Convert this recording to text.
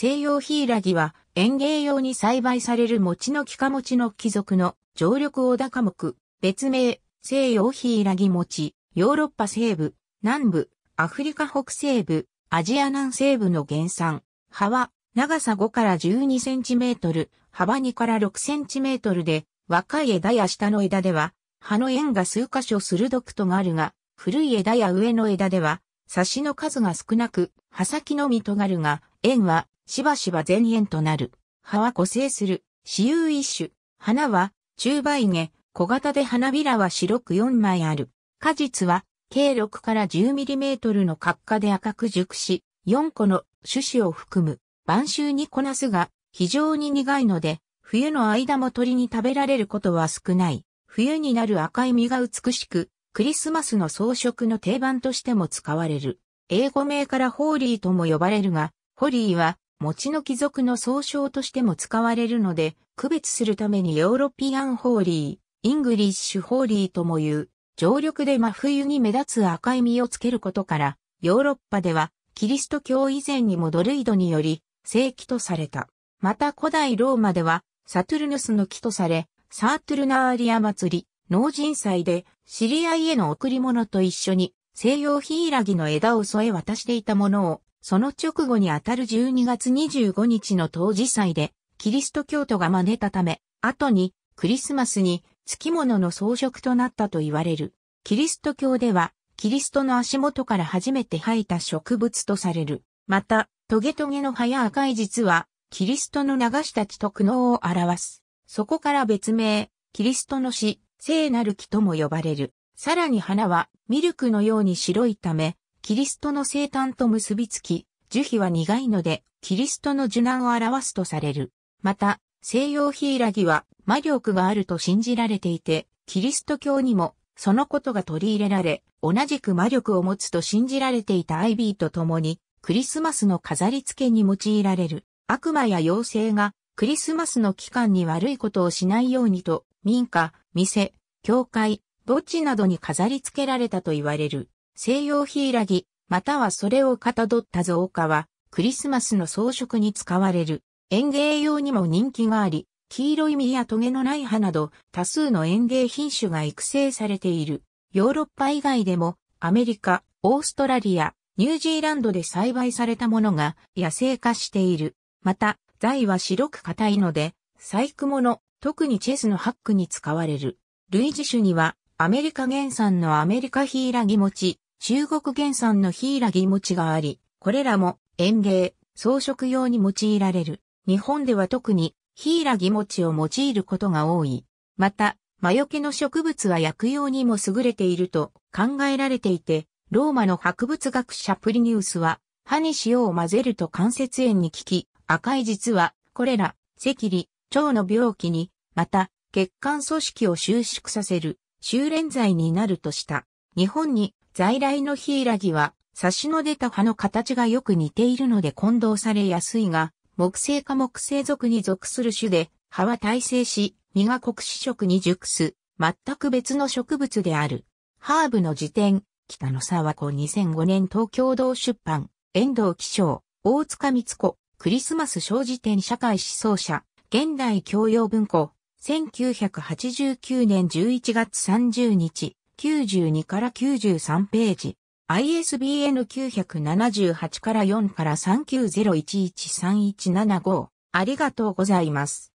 西洋ヒイラギは園芸用に栽培される餅の木か餅の貴族の常緑小高木、別名、西洋ヒイラギ餅、ヨーロッパ西部、南部、アフリカ北西部、アジア南西部の原産。葉は長さ5から12センチメートル、幅2から6センチメートルで、若い枝や下の枝では、葉の縁が数箇所鋭くとがあるが、古い枝や上の枝では、刺しの数が少なく、刃先のみ尖るが、円はしばしば前円となる。葉は個性する、私有一種。花は中梅毛、小型で花びらは白く4枚ある。果実は計6から1 0トルの角化で赤く熟し、4個の種子を含む。晩秋にこなすが、非常に苦いので、冬の間も鳥に食べられることは少ない。冬になる赤い実が美しく、クリスマスの装飾の定番としても使われる。英語名からホーリーとも呼ばれるが、ホリーは餅の貴族の総称としても使われるので、区別するためにヨーロピアンホーリー、イングリッシュホーリーとも言う、常緑で真冬に目立つ赤い実をつけることから、ヨーロッパではキリスト教以前にもドルイドにより正規とされた。また古代ローマではサトゥルヌスの木とされ、サートゥルナーリア祭り、農人祭で知り合いへの贈り物と一緒に西洋ヒイラギの枝を添え渡していたものを、その直後にあたる12月25日の当時祭で、キリスト教徒が真似たため、後にクリスマスに月物の装飾となったと言われる。キリスト教では、キリストの足元から初めて生えた植物とされる。また、トゲトゲの葉や赤い実は、キリストの流した血と苦悩を表す。そこから別名、キリストの死聖なる木とも呼ばれる。さらに花はミルクのように白いため、キリストの生誕と結びつき、樹皮は苦いので、キリストの受難を表すとされる。また、西洋ヒイラギは魔力があると信じられていて、キリスト教にもそのことが取り入れられ、同じく魔力を持つと信じられていたアイビーと共に、クリスマスの飾り付けに用いられる。悪魔や妖精がクリスマスの期間に悪いことをしないようにと民家、店、教会、墓地などに飾り付けられたと言われる西洋ヒラギ、またはそれをかたどった造花は、クリスマスの装飾に使われる。園芸用にも人気があり、黄色い実やトゲのない葉など多数の園芸品種が育成されている。ヨーロッパ以外でもアメリカ、オーストラリア、ニュージーランドで栽培されたものが野生化している。また、材は白く硬いので、細工物、特にチェスのハックに使われる。類似種には、アメリカ原産のアメリカヒイラギ餅、中国原産のヒイラギ餅があり、これらも園芸、装飾用に用いられる。日本では特にヒイラギ餅を用いることが多い。また、魔除けの植物は薬用にも優れていると考えられていて、ローマの博物学者プリニウスは、歯に塩を混ぜると関節炎に効き、赤い実は、これら、赤痢、腸の病気に、また、血管組織を収縮させる、修練剤になるとした。日本に在来のヒイラギは、差しの出た葉の形がよく似ているので混同されやすいが、木製か木製属に属する種で、葉は耐性し、実が黒子色に熟す、全く別の植物である。ハーブの辞典、北野沢子2005年東京道出版、遠藤紀章、大塚光子、クリスマス小辞典社会思想者、現代教養文庫、1989年11月30日、92から93ページ。ISBN 978から4から39011317 5ありがとうございます。